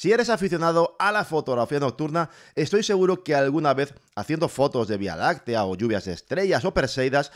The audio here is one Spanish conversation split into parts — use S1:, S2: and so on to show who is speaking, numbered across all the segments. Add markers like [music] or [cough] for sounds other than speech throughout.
S1: Si eres aficionado a la fotografía nocturna, estoy seguro que alguna vez haciendo fotos de Vía Láctea o lluvias de estrellas o Perseidas,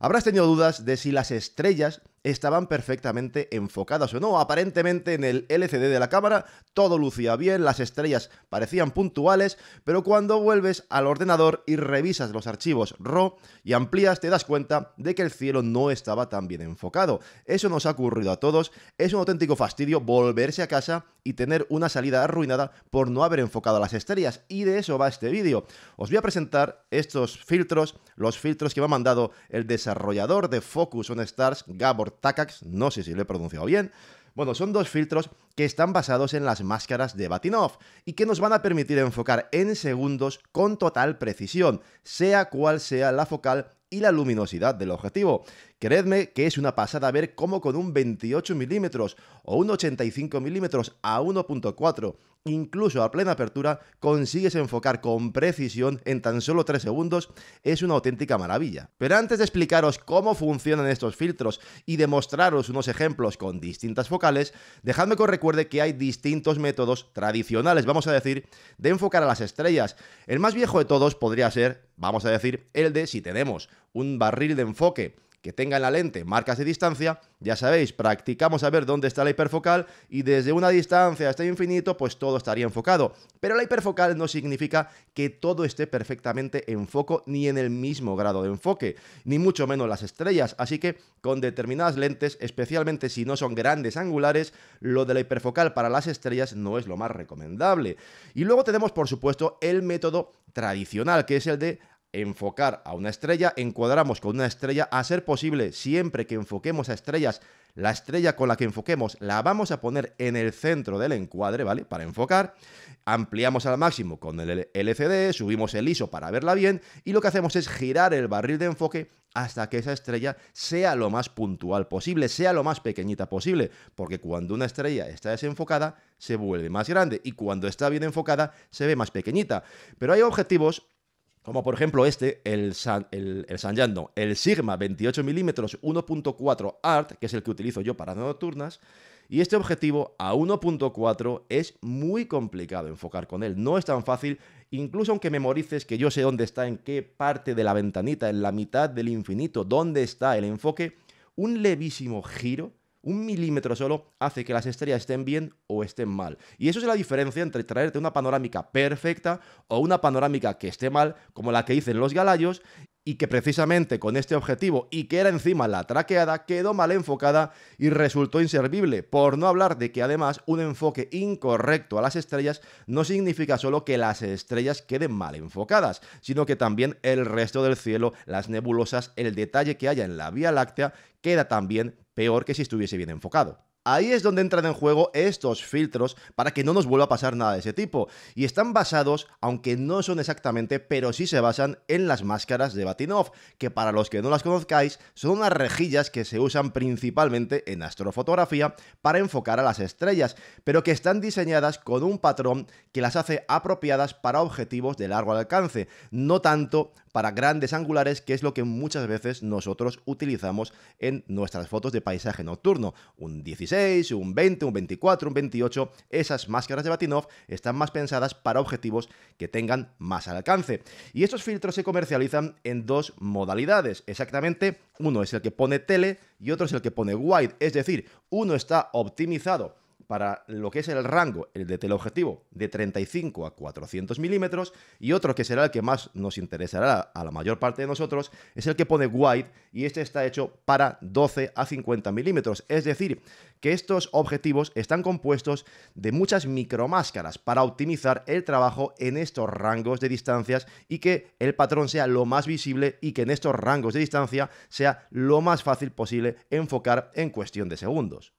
S1: habrás tenido dudas de si las estrellas estaban perfectamente enfocadas o no. Aparentemente en el LCD de la cámara todo lucía bien, las estrellas parecían puntuales, pero cuando vuelves al ordenador y revisas los archivos RAW y amplías te das cuenta de que el cielo no estaba tan bien enfocado. Eso nos ha ocurrido a todos, es un auténtico fastidio volverse a casa y tener una salida arruinada por no haber enfocado las estrellas y de eso va este vídeo. Os voy a presentar estos filtros, los filtros que me ha mandado el desarrollador de Focus on Stars, Gabor Tacax, no sé si lo he pronunciado bien. Bueno, son dos filtros que están basados en las máscaras de Batinov y que nos van a permitir enfocar en segundos con total precisión, sea cual sea la focal y la luminosidad del objetivo. Creedme que es una pasada ver cómo con un 28 mm o un 85 mm a 1.4, incluso a plena apertura, consigues enfocar con precisión en tan solo 3 segundos, es una auténtica maravilla. Pero antes de explicaros cómo funcionan estos filtros y demostraros unos ejemplos con distintas focales, dejadme que os recuerde que hay distintos métodos tradicionales, vamos a decir, de enfocar a las estrellas. El más viejo de todos podría ser, vamos a decir, el de si tenemos un barril de enfoque que en la lente marcas de distancia, ya sabéis, practicamos a ver dónde está la hiperfocal y desde una distancia hasta infinito, pues todo estaría enfocado. Pero la hiperfocal no significa que todo esté perfectamente en foco ni en el mismo grado de enfoque, ni mucho menos las estrellas, así que con determinadas lentes, especialmente si no son grandes angulares, lo de la hiperfocal para las estrellas no es lo más recomendable. Y luego tenemos, por supuesto, el método tradicional, que es el de enfocar a una estrella, encuadramos con una estrella, a ser posible, siempre que enfoquemos a estrellas, la estrella con la que enfoquemos la vamos a poner en el centro del encuadre, ¿vale? Para enfocar, ampliamos al máximo con el LCD, subimos el ISO para verla bien y lo que hacemos es girar el barril de enfoque hasta que esa estrella sea lo más puntual posible, sea lo más pequeñita posible, porque cuando una estrella está desenfocada, se vuelve más grande y cuando está bien enfocada, se ve más pequeñita. Pero hay objetivos como por ejemplo este, el, San, el, el Sigma 28mm 1.4 Art, que es el que utilizo yo para nocturnas, y este objetivo a 1.4 es muy complicado enfocar con él, no es tan fácil, incluso aunque memorices que yo sé dónde está, en qué parte de la ventanita, en la mitad del infinito, dónde está el enfoque, un levísimo giro un milímetro solo hace que las estrellas estén bien o estén mal. Y eso es la diferencia entre traerte una panorámica perfecta o una panorámica que esté mal, como la que dicen los galayos, y que precisamente con este objetivo y que era encima la traqueada quedó mal enfocada y resultó inservible, por no hablar de que además un enfoque incorrecto a las estrellas no significa solo que las estrellas queden mal enfocadas, sino que también el resto del cielo, las nebulosas, el detalle que haya en la Vía Láctea queda también peor que si estuviese bien enfocado. Ahí es donde entran en juego estos filtros para que no nos vuelva a pasar nada de ese tipo. Y están basados, aunque no son exactamente, pero sí se basan en las máscaras de Batinov, que para los que no las conozcáis, son unas rejillas que se usan principalmente en astrofotografía para enfocar a las estrellas, pero que están diseñadas con un patrón que las hace apropiadas para objetivos de largo alcance, no tanto para grandes angulares, que es lo que muchas veces nosotros utilizamos en nuestras fotos de paisaje nocturno. Un 16, un 20, un 24, un 28, esas máscaras de Batinov están más pensadas para objetivos que tengan más alcance. Y estos filtros se comercializan en dos modalidades, exactamente uno es el que pone tele y otro es el que pone wide, es decir, uno está optimizado para lo que es el rango, el de teleobjetivo, de 35 a 400 milímetros, y otro que será el que más nos interesará a la mayor parte de nosotros, es el que pone wide, y este está hecho para 12 a 50 milímetros. Es decir, que estos objetivos están compuestos de muchas micromáscaras para optimizar el trabajo en estos rangos de distancias y que el patrón sea lo más visible y que en estos rangos de distancia sea lo más fácil posible enfocar en cuestión de segundos.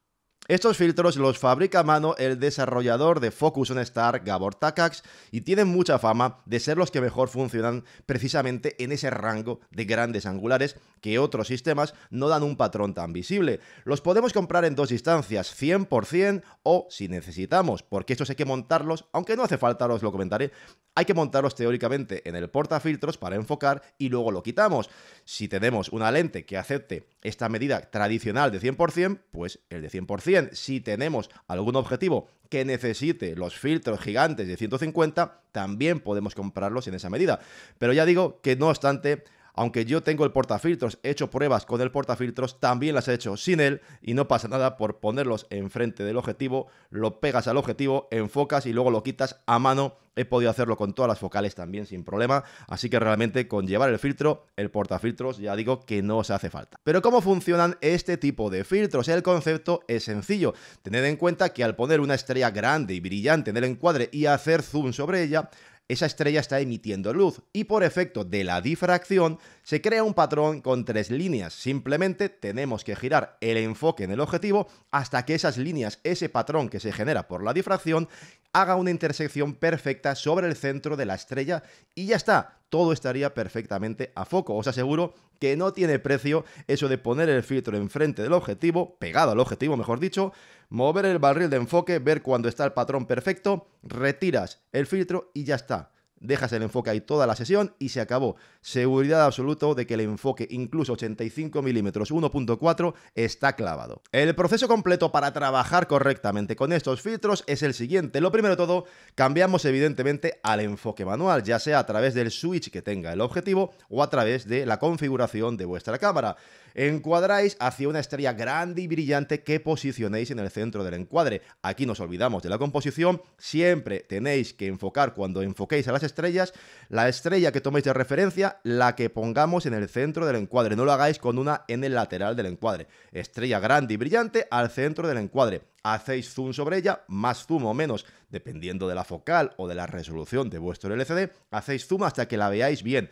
S1: Estos filtros los fabrica a mano el desarrollador de Focus on Star, Gabor Takacs, y tienen mucha fama de ser los que mejor funcionan precisamente en ese rango de grandes angulares que otros sistemas no dan un patrón tan visible. Los podemos comprar en dos distancias, 100% o si necesitamos, porque estos hay que montarlos, aunque no hace falta, os lo comentaré, hay que montarlos teóricamente en el portafiltros para enfocar y luego lo quitamos. Si tenemos una lente que acepte esta medida tradicional de 100%, pues el de 100% si tenemos algún objetivo que necesite los filtros gigantes de 150, también podemos comprarlos en esa medida. Pero ya digo que no obstante, aunque yo tengo el portafiltros, he hecho pruebas con el portafiltros, también las he hecho sin él y no pasa nada por ponerlos enfrente del objetivo, lo pegas al objetivo, enfocas y luego lo quitas a mano. He podido hacerlo con todas las focales también sin problema, así que realmente con llevar el filtro, el portafiltros, ya digo que no os hace falta. Pero ¿cómo funcionan este tipo de filtros? El concepto es sencillo. Tened en cuenta que al poner una estrella grande y brillante en el encuadre y hacer zoom sobre ella, esa estrella está emitiendo luz y por efecto de la difracción se crea un patrón con tres líneas. Simplemente tenemos que girar el enfoque en el objetivo hasta que esas líneas, ese patrón que se genera por la difracción, haga una intersección perfecta sobre el centro de la estrella y ya está, todo estaría perfectamente a foco. Os aseguro que no tiene precio eso de poner el filtro enfrente del objetivo, pegado al objetivo mejor dicho, mover el barril de enfoque, ver cuando está el patrón perfecto, retiras el filtro y ya está dejas el enfoque ahí toda la sesión y se acabó. Seguridad absoluta de que el enfoque, incluso 85 mm 1.4, está clavado. El proceso completo para trabajar correctamente con estos filtros es el siguiente. Lo primero de todo, cambiamos evidentemente al enfoque manual, ya sea a través del switch que tenga el objetivo o a través de la configuración de vuestra cámara encuadráis hacia una estrella grande y brillante que posicionéis en el centro del encuadre. Aquí nos olvidamos de la composición, siempre tenéis que enfocar cuando enfoquéis a las estrellas, la estrella que toméis de referencia, la que pongamos en el centro del encuadre, no lo hagáis con una en el lateral del encuadre. Estrella grande y brillante al centro del encuadre. Hacéis zoom sobre ella, más zoom o menos, dependiendo de la focal o de la resolución de vuestro LCD, hacéis zoom hasta que la veáis bien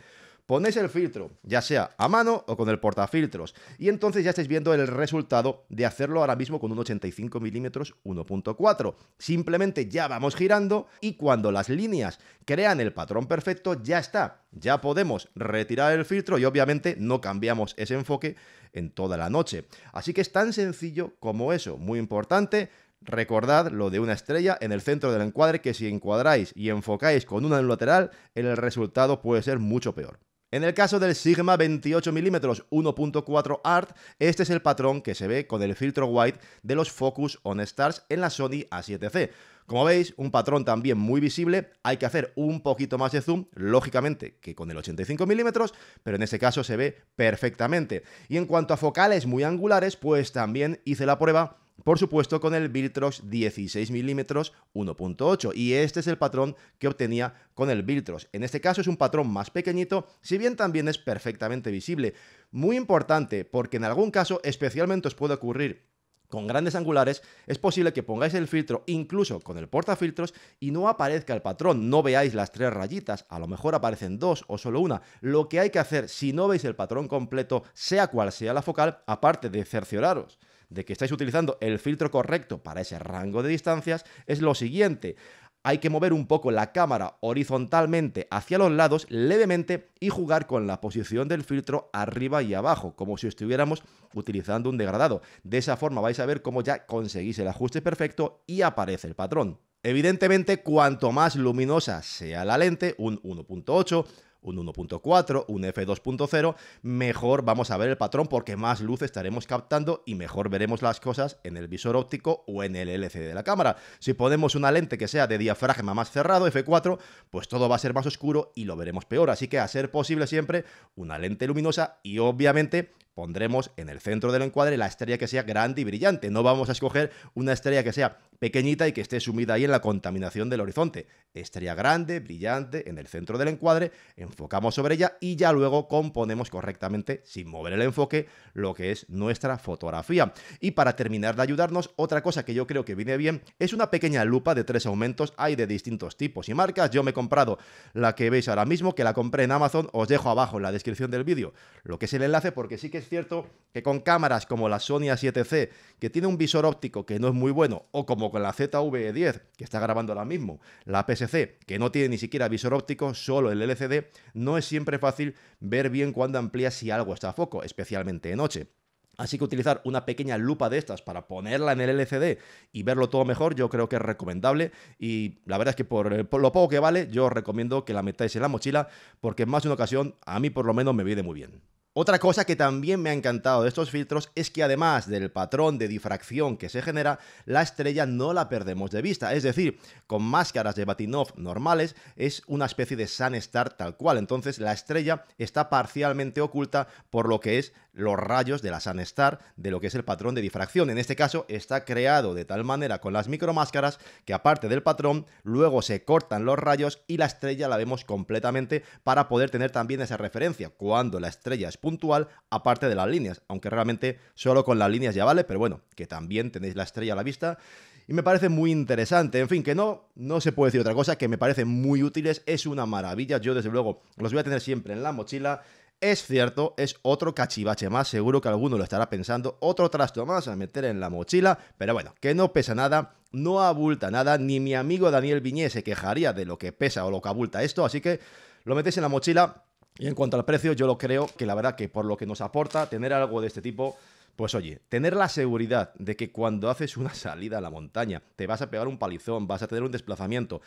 S1: ponéis el filtro, ya sea a mano o con el portafiltros, y entonces ya estáis viendo el resultado de hacerlo ahora mismo con un 85 mm 1.4. Simplemente ya vamos girando y cuando las líneas crean el patrón perfecto, ya está. Ya podemos retirar el filtro y obviamente no cambiamos ese enfoque en toda la noche. Así que es tan sencillo como eso. Muy importante, Recordad lo de una estrella en el centro del encuadre que si encuadráis y enfocáis con una en lateral, el resultado puede ser mucho peor. En el caso del Sigma 28 mm 1.4 Art, este es el patrón que se ve con el filtro white de los Focus On Stars en la Sony A7C. Como veis, un patrón también muy visible, hay que hacer un poquito más de zoom, lógicamente, que con el 85 mm pero en este caso se ve perfectamente. Y en cuanto a focales muy angulares, pues también hice la prueba por supuesto con el Viltrox 16mm 1.8 y este es el patrón que obtenía con el Viltrox. En este caso es un patrón más pequeñito, si bien también es perfectamente visible. Muy importante porque en algún caso especialmente os puede ocurrir con grandes angulares, es posible que pongáis el filtro incluso con el portafiltros y no aparezca el patrón, no veáis las tres rayitas, a lo mejor aparecen dos o solo una. Lo que hay que hacer si no veis el patrón completo, sea cual sea la focal, aparte de cercioraros de que estáis utilizando el filtro correcto para ese rango de distancias es lo siguiente. Hay que mover un poco la cámara horizontalmente hacia los lados levemente y jugar con la posición del filtro arriba y abajo, como si estuviéramos utilizando un degradado. De esa forma vais a ver cómo ya conseguís el ajuste perfecto y aparece el patrón. Evidentemente, cuanto más luminosa sea la lente, un 1.8, un 1.4, un F2.0, mejor vamos a ver el patrón porque más luz estaremos captando y mejor veremos las cosas en el visor óptico o en el LCD de la cámara. Si ponemos una lente que sea de diafragma más cerrado, F4, pues todo va a ser más oscuro y lo veremos peor. Así que a ser posible siempre una lente luminosa y obviamente pondremos en el centro del encuadre la estrella que sea grande y brillante. No vamos a escoger una estrella que sea pequeñita y que esté sumida ahí en la contaminación del horizonte. Estrella grande, brillante, en el centro del encuadre, enfocamos sobre ella y ya luego componemos correctamente, sin mover el enfoque, lo que es nuestra fotografía. Y para terminar de ayudarnos, otra cosa que yo creo que viene bien es una pequeña lupa de tres aumentos. Hay de distintos tipos y marcas. Yo me he comprado la que veis ahora mismo, que la compré en Amazon. Os dejo abajo en la descripción del vídeo lo que es el enlace, porque sí que es cierto que con cámaras como la Sony A7C, que tiene un visor óptico que no es muy bueno, o como con la ZV10 que está grabando ahora mismo, la PSC que no tiene ni siquiera visor óptico, solo el LCD, no es siempre fácil ver bien cuando amplía si algo está a foco, especialmente de noche. Así que utilizar una pequeña lupa de estas para ponerla en el LCD y verlo todo mejor, yo creo que es recomendable. Y la verdad es que eh, por, lo poco que vale, yo os recomiendo que la metáis en la mochila, porque en más de una ocasión, a mí por lo menos me viene muy bien. Otra cosa que también me ha encantado de estos filtros es que además del patrón de difracción que se genera, la estrella no la perdemos de vista. Es decir, con máscaras de Batinov normales es una especie de Sun Star tal cual. Entonces la estrella está parcialmente oculta por lo que es los rayos de la Sun Star, de lo que es el patrón de difracción. En este caso está creado de tal manera con las micromáscaras que aparte del patrón, luego se cortan los rayos y la estrella la vemos completamente para poder tener también esa referencia. Cuando la estrella es puntual aparte de las líneas, aunque realmente solo con las líneas ya vale, pero bueno, que también tenéis la estrella a la vista y me parece muy interesante. En fin, que no, no se puede decir otra cosa, que me parecen muy útiles, es una maravilla, yo desde luego los voy a tener siempre en la mochila. Es cierto, es otro cachivache más, seguro que alguno lo estará pensando, otro trasto más a meter en la mochila, pero bueno, que no pesa nada, no abulta nada, ni mi amigo Daniel Viñé se quejaría de lo que pesa o lo que abulta esto, así que lo metéis en la mochila, y en cuanto al precio, yo lo creo que la verdad que por lo que nos aporta tener algo de este tipo, pues oye, tener la seguridad de que cuando haces una [laughs] salida a la montaña, te vas a pegar un palizón, vas a tener un desplazamiento,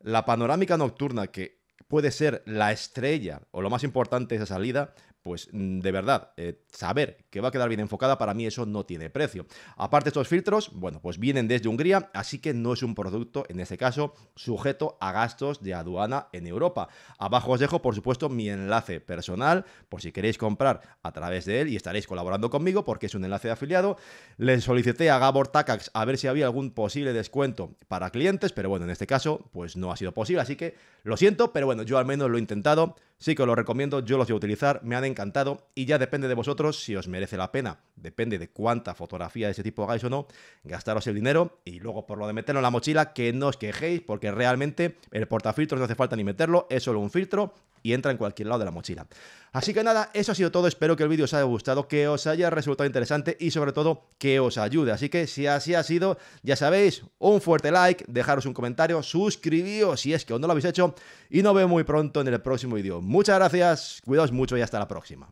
S1: la panorámica nocturna que puede ser la estrella o lo más importante de esa salida, pues mm, de verdad, eh, saber que va a quedar bien enfocada, para mí eso no tiene precio. Aparte estos filtros, bueno, pues vienen desde Hungría, así que no es un producto, en este caso, sujeto a gastos de aduana en Europa. Abajo os dejo, por supuesto, mi enlace personal, por si queréis comprar a través de él y estaréis colaborando conmigo, porque es un enlace de afiliado. Le solicité a Gabor Takax a ver si había algún posible descuento para clientes, pero bueno, en este caso, pues no ha sido posible, así que lo siento, pero bueno, yo al menos lo he intentado. Sí que os lo recomiendo, yo los voy a utilizar, me han encantado y ya depende de vosotros si os merece la pena. Depende de cuánta fotografía de ese tipo hagáis o no, gastaros el dinero y luego por lo de meterlo en la mochila, que no os quejéis porque realmente el portafiltros no hace falta ni meterlo, es solo un filtro y entra en cualquier lado de la mochila. Así que nada, eso ha sido todo, espero que el vídeo os haya gustado, que os haya resultado interesante y sobre todo que os ayude. Así que si así ha sido, ya sabéis, un fuerte like, dejaros un comentario, suscribíos si es que aún no lo habéis hecho y nos vemos muy pronto en el próximo vídeo. Muchas gracias, cuidaos mucho y hasta la próxima.